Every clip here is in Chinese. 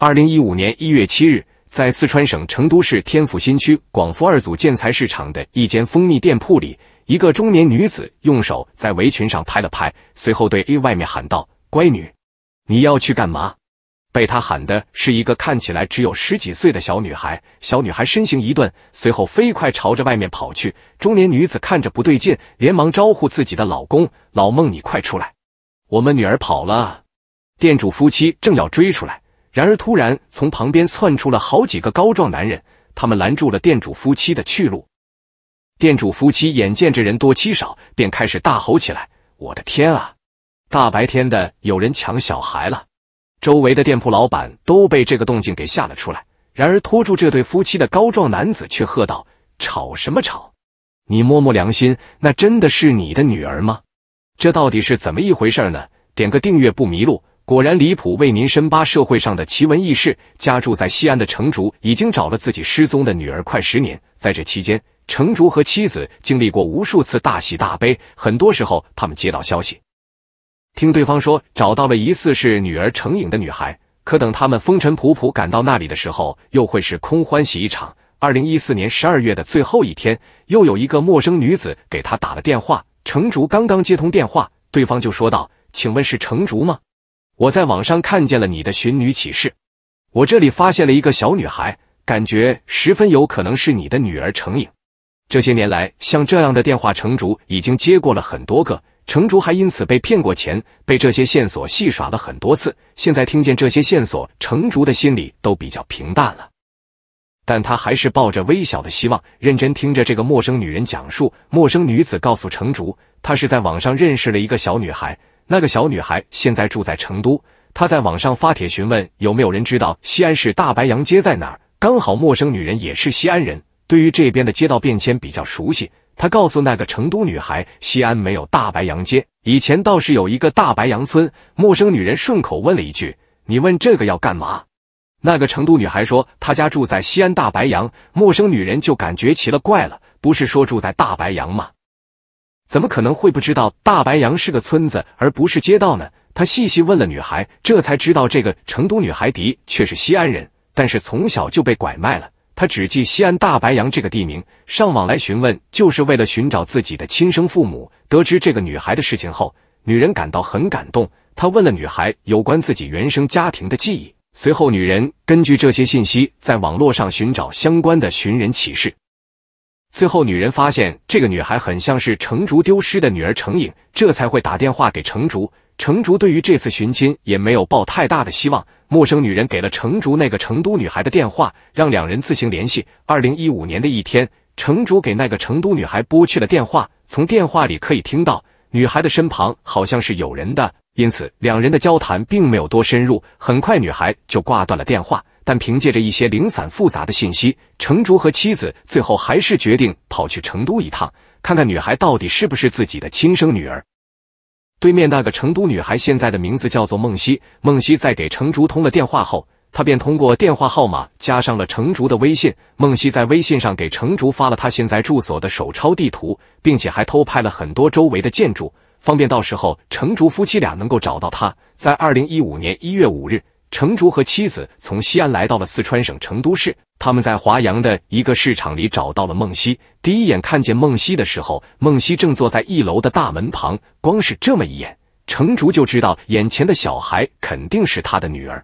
二零一五年一月七日，在四川省成都市天府新区广福二组建材市场的一间蜂蜜店铺里，一个中年女子用手在围裙上拍了拍，随后对 A 外面喊道：“乖女，你要去干嘛？”被他喊的是一个看起来只有十几岁的小女孩。小女孩身形一顿，随后飞快朝着外面跑去。中年女子看着不对劲，连忙招呼自己的老公：“老孟，你快出来，我们女儿跑了！”店主夫妻正要追出来。然而，突然从旁边窜出了好几个高壮男人，他们拦住了店主夫妻的去路。店主夫妻眼见着人多欺少，便开始大吼起来：“我的天啊，大白天的有人抢小孩了！”周围的店铺老板都被这个动静给吓了出来。然而，拖住这对夫妻的高壮男子却喝道：“吵什么吵？你摸摸良心，那真的是你的女儿吗？这到底是怎么一回事呢？”点个订阅不迷路。果然离谱，为您深扒社会上的奇闻异事。家住在西安的程竹已经找了自己失踪的女儿快十年，在这期间，程竹和妻子经历过无数次大喜大悲。很多时候，他们接到消息，听对方说找到了疑似是女儿成影的女孩，可等他们风尘仆仆赶到那里的时候，又会是空欢喜一场。二零一四年十二月的最后一天，又有一个陌生女子给他打了电话。程竹刚刚接通电话，对方就说道：“请问是程竹吗？”我在网上看见了你的寻女启事，我这里发现了一个小女孩，感觉十分有可能是你的女儿程颖。这些年来，像这样的电话程竹已经接过了很多个，程竹还因此被骗过钱，被这些线索戏耍了很多次。现在听见这些线索，成竹的心里都比较平淡了，但他还是抱着微小的希望，认真听着这个陌生女人讲述。陌生女子告诉成竹，她是在网上认识了一个小女孩。那个小女孩现在住在成都，她在网上发帖询问有没有人知道西安市大白杨街在哪儿。刚好陌生女人也是西安人，对于这边的街道变迁比较熟悉。她告诉那个成都女孩，西安没有大白杨街，以前倒是有一个大白杨村。陌生女人顺口问了一句：“你问这个要干嘛？”那个成都女孩说：“她家住在西安大白杨。”陌生女人就感觉奇了怪了，不是说住在大白杨吗？怎么可能会不知道大白杨是个村子而不是街道呢？他细细问了女孩，这才知道这个成都女孩迪却是西安人，但是从小就被拐卖了。她只记西安大白杨这个地名，上网来询问就是为了寻找自己的亲生父母。得知这个女孩的事情后，女人感到很感动。她问了女孩有关自己原生家庭的记忆，随后女人根据这些信息在网络上寻找相关的寻人启事。最后，女人发现这个女孩很像是成竹丢失的女儿成颖，这才会打电话给成竹。成竹对于这次寻亲也没有抱太大的希望。陌生女人给了成竹那个成都女孩的电话，让两人自行联系。二零一五年的一天，成竹给那个成都女孩拨去了电话，从电话里可以听到，女孩的身旁好像是有人的。因此，两人的交谈并没有多深入。很快，女孩就挂断了电话。但凭借着一些零散复杂的信息，成竹和妻子最后还是决定跑去成都一趟，看看女孩到底是不是自己的亲生女儿。对面那个成都女孩现在的名字叫做梦溪。梦溪在给成竹通了电话后，她便通过电话号码加上了成竹的微信。梦溪在微信上给成竹发了她现在住所的手抄地图，并且还偷拍了很多周围的建筑。方便到时候，程竹夫妻俩能够找到他。在二零一五年一月五日，程竹和妻子从西安来到了四川省成都市。他们在华阳的一个市场里找到了梦溪。第一眼看见梦溪的时候，梦溪正坐在一楼的大门旁。光是这么一眼，程竹就知道眼前的小孩肯定是他的女儿。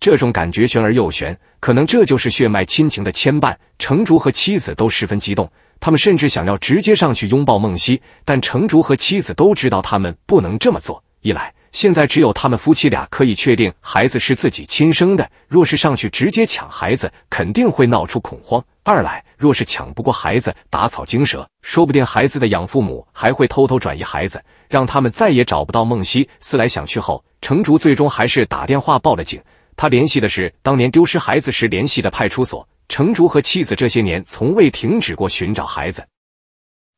这种感觉玄而又玄，可能这就是血脉亲情的牵绊。程竹和妻子都十分激动。他们甚至想要直接上去拥抱梦溪，但成竹和妻子都知道他们不能这么做。一来，现在只有他们夫妻俩可以确定孩子是自己亲生的，若是上去直接抢孩子，肯定会闹出恐慌；二来，若是抢不过孩子，打草惊蛇，说不定孩子的养父母还会偷偷转移孩子，让他们再也找不到梦溪。思来想去后，成竹最终还是打电话报了警。他联系的是当年丢失孩子时联系的派出所。程竹和妻子这些年从未停止过寻找孩子，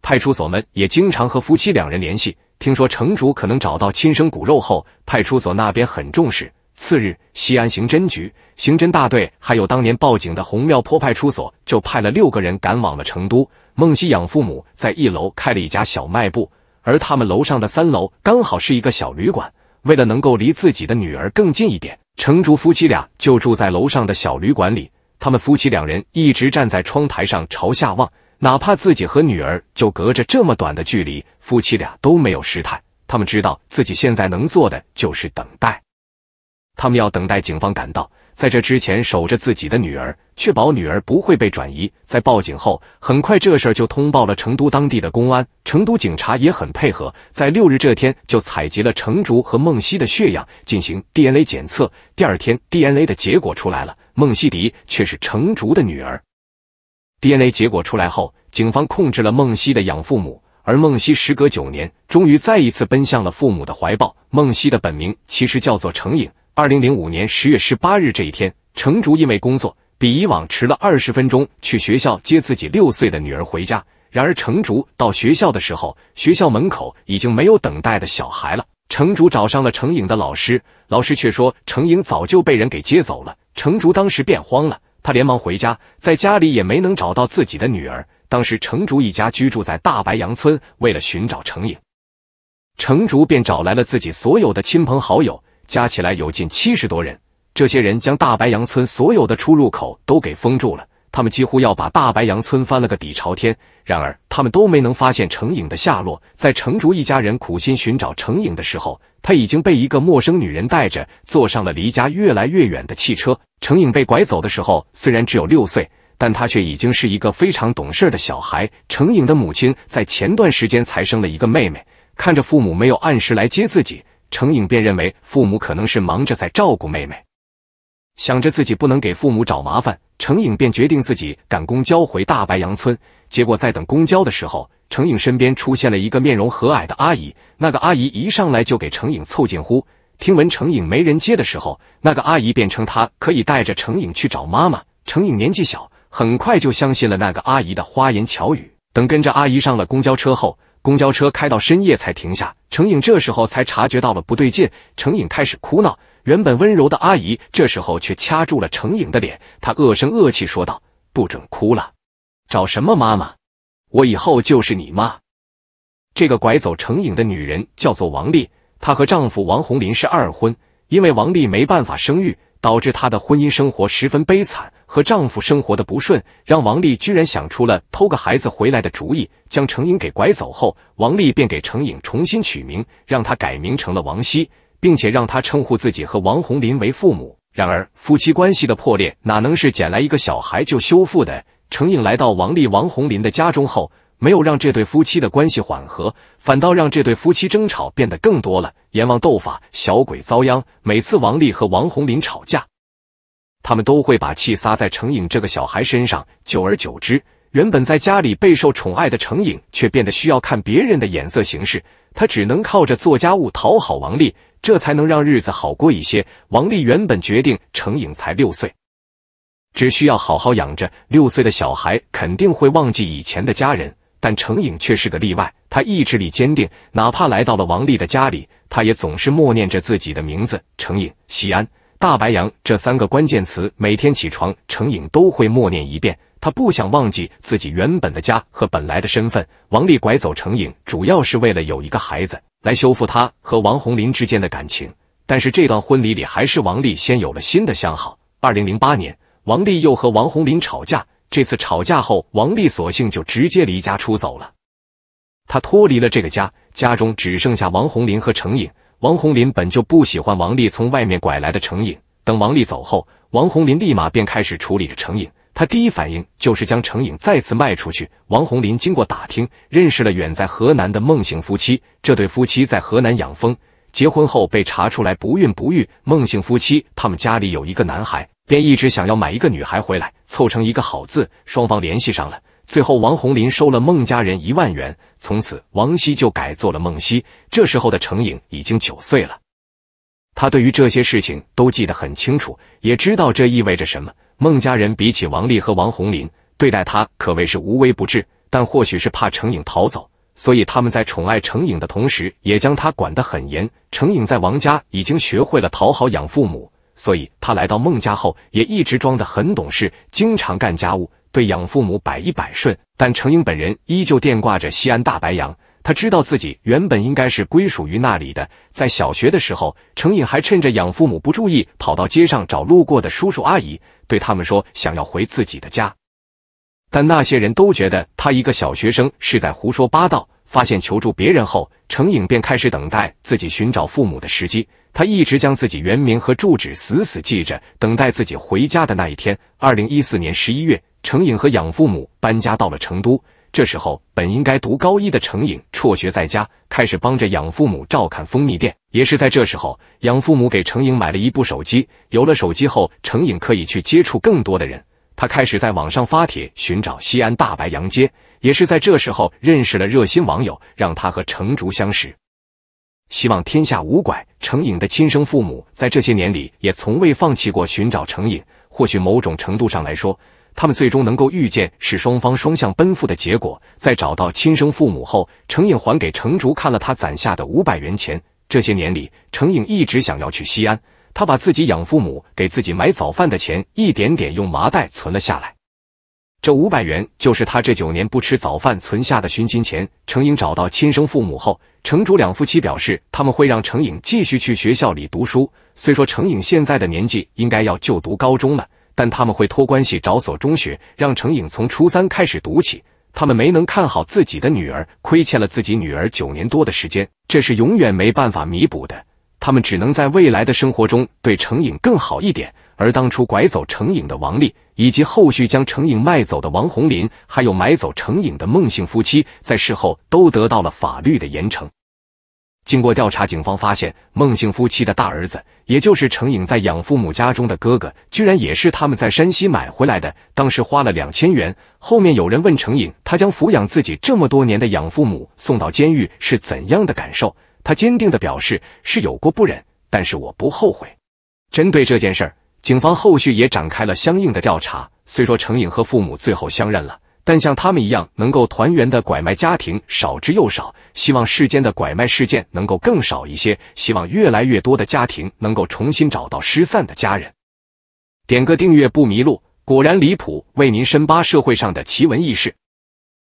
派出所们也经常和夫妻两人联系。听说程竹可能找到亲生骨肉后，派出所那边很重视。次日，西安刑侦局、刑侦大队还有当年报警的红庙坡派出所就派了六个人赶往了成都。孟溪养父母在一楼开了一家小卖部，而他们楼上的三楼刚好是一个小旅馆。为了能够离自己的女儿更近一点，程竹夫妻俩就住在楼上的小旅馆里。他们夫妻两人一直站在窗台上朝下望，哪怕自己和女儿就隔着这么短的距离，夫妻俩都没有失态。他们知道自己现在能做的就是等待，他们要等待警方赶到。在这之前，守着自己的女儿，确保女儿不会被转移。在报警后，很快这事儿就通报了成都当地的公安。成都警察也很配合，在六日这天就采集了成竹和梦溪的血样进行 DNA 检测。第二天，DNA 的结果出来了。孟希迪却是程竹的女儿。DNA 结果出来后，警方控制了孟希的养父母，而孟希时隔九年，终于再一次奔向了父母的怀抱。孟西的本名其实叫做程颖。二零零五年十月十八日这一天，程竹因为工作比以往迟了二十分钟去学校接自己六岁的女儿回家。然而，程竹到学校的时候，学校门口已经没有等待的小孩了。程竹找上了程颖的老师，老师却说程颖早就被人给接走了。程竹当时变慌了，他连忙回家，在家里也没能找到自己的女儿。当时程竹一家居住在大白杨村，为了寻找程颖，程竹便找来了自己所有的亲朋好友，加起来有近七十多人。这些人将大白杨村所有的出入口都给封住了，他们几乎要把大白杨村翻了个底朝天。然而，他们都没能发现程颖的下落。在程竹一家人苦心寻找程颖的时候，他已经被一个陌生女人带着坐上了离家越来越远的汽车。程颖被拐走的时候，虽然只有六岁，但他却已经是一个非常懂事的小孩。程颖的母亲在前段时间才生了一个妹妹，看着父母没有按时来接自己，程颖便认为父母可能是忙着在照顾妹妹。想着自己不能给父母找麻烦，程颖便决定自己赶公交回大白杨村。结果在等公交的时候。程颖身边出现了一个面容和蔼的阿姨，那个阿姨一上来就给程颖凑近乎。听闻程颖没人接的时候，那个阿姨便称她可以带着程颖去找妈妈。程颖年纪小，很快就相信了那个阿姨的花言巧语。等跟着阿姨上了公交车后，公交车开到深夜才停下。程颖这时候才察觉到了不对劲，程颖开始哭闹。原本温柔的阿姨这时候却掐住了程颖的脸，她恶声恶气说道：“不准哭了，找什么妈妈？”我以后就是你妈。这个拐走成颖的女人叫做王丽，她和丈夫王红林是二婚，因为王丽没办法生育，导致她的婚姻生活十分悲惨。和丈夫生活的不顺，让王丽居然想出了偷个孩子回来的主意。将成颖给拐走后，王丽便给成颖重新取名，让她改名成了王希，并且让她称呼自己和王红林为父母。然而夫妻关系的破裂，哪能是捡来一个小孩就修复的？程颖来到王丽、王红林的家中后，没有让这对夫妻的关系缓和，反倒让这对夫妻争吵变得更多了。阎王斗法，小鬼遭殃。每次王丽和王红林吵架，他们都会把气撒在程颖这个小孩身上。久而久之，原本在家里备受宠爱的程颖，却变得需要看别人的眼色行事。他只能靠着做家务讨好王丽，这才能让日子好过一些。王丽原本决定，程颖才六岁。只需要好好养着，六岁的小孩肯定会忘记以前的家人，但程颖却是个例外。他意志力坚定，哪怕来到了王丽的家里，他也总是默念着自己的名字：程颖、西安、大白杨这三个关键词。每天起床，程颖都会默念一遍，他不想忘记自己原本的家和本来的身份。王丽拐走程颖，主要是为了有一个孩子来修复他和王红林之间的感情。但是这段婚礼里，还是王丽先有了新的相好。二零零八年。王丽又和王红林吵架，这次吵架后，王丽索性就直接离家出走了。他脱离了这个家，家中只剩下王红林和程颖。王红林本就不喜欢王丽从外面拐来的程颖。等王丽走后，王红林立马便开始处理了程颖。他第一反应就是将程颖再次卖出去。王红林经过打听，认识了远在河南的孟姓夫妻。这对夫妻在河南养蜂，结婚后被查出来不孕不育。孟姓夫妻他们家里有一个男孩。便一直想要买一个女孩回来，凑成一个好字。双方联系上了，最后王红林收了孟家人一万元，从此王希就改做了孟希。这时候的程颖已经九岁了，他对于这些事情都记得很清楚，也知道这意味着什么。孟家人比起王丽和王红林，对待他可谓是无微不至，但或许是怕程颖逃走，所以他们在宠爱程颖的同时，也将她管得很严。程颖在王家已经学会了讨好养父母。所以他来到孟家后，也一直装得很懂事，经常干家务，对养父母百依百顺。但程颖本人依旧惦挂着西安大白杨，他知道自己原本应该是归属于那里的。在小学的时候，程颖还趁着养父母不注意，跑到街上找路过的叔叔阿姨，对他们说想要回自己的家，但那些人都觉得他一个小学生是在胡说八道。发现求助别人后，程颖便开始等待自己寻找父母的时机。他一直将自己原名和住址死死记着，等待自己回家的那一天。二零一四年十一月，程颖和养父母搬家到了成都。这时候，本应该读高一的程颖辍学在家，开始帮着养父母照看蜂蜜店。也是在这时候，养父母给程颖买了一部手机。有了手机后，程颖可以去接触更多的人。他开始在网上发帖寻找西安大白杨街。也是在这时候认识了热心网友，让他和程竹相识。希望天下无拐。程颖的亲生父母在这些年里也从未放弃过寻找程颖。或许某种程度上来说，他们最终能够遇见是双方双向奔赴的结果。在找到亲生父母后，程颖还给程竹看了他攒下的五百元钱。这些年里，程颖一直想要去西安，他把自己养父母给自己买早饭的钱一点点用麻袋存了下来。这五百元就是他这九年不吃早饭存下的寻亲钱。程颖找到亲生父母后，程主两夫妻表示，他们会让程颖继续去学校里读书。虽说程颖现在的年纪应该要就读高中了，但他们会托关系找所中学，让程颖从初三开始读起。他们没能看好自己的女儿，亏欠了自己女儿九年多的时间，这是永远没办法弥补的。他们只能在未来的生活中对程颖更好一点。而当初拐走程颖的王丽，以及后续将程颖卖走的王红林，还有买走程颖的孟姓夫妻，在事后都得到了法律的严惩。经过调查，警方发现孟姓夫妻的大儿子，也就是程颖在养父母家中的哥哥，居然也是他们在山西买回来的，当时花了两千元。后面有人问程颖，他将抚养自己这么多年的养父母送到监狱是怎样的感受？他坚定的表示，是有过不忍，但是我不后悔。针对这件事儿。警方后续也展开了相应的调查。虽说程颖和父母最后相认了，但像他们一样能够团圆的拐卖家庭少之又少。希望世间的拐卖事件能够更少一些，希望越来越多的家庭能够重新找到失散的家人。点个订阅不迷路。果然离谱，为您深扒社会上的奇闻异事。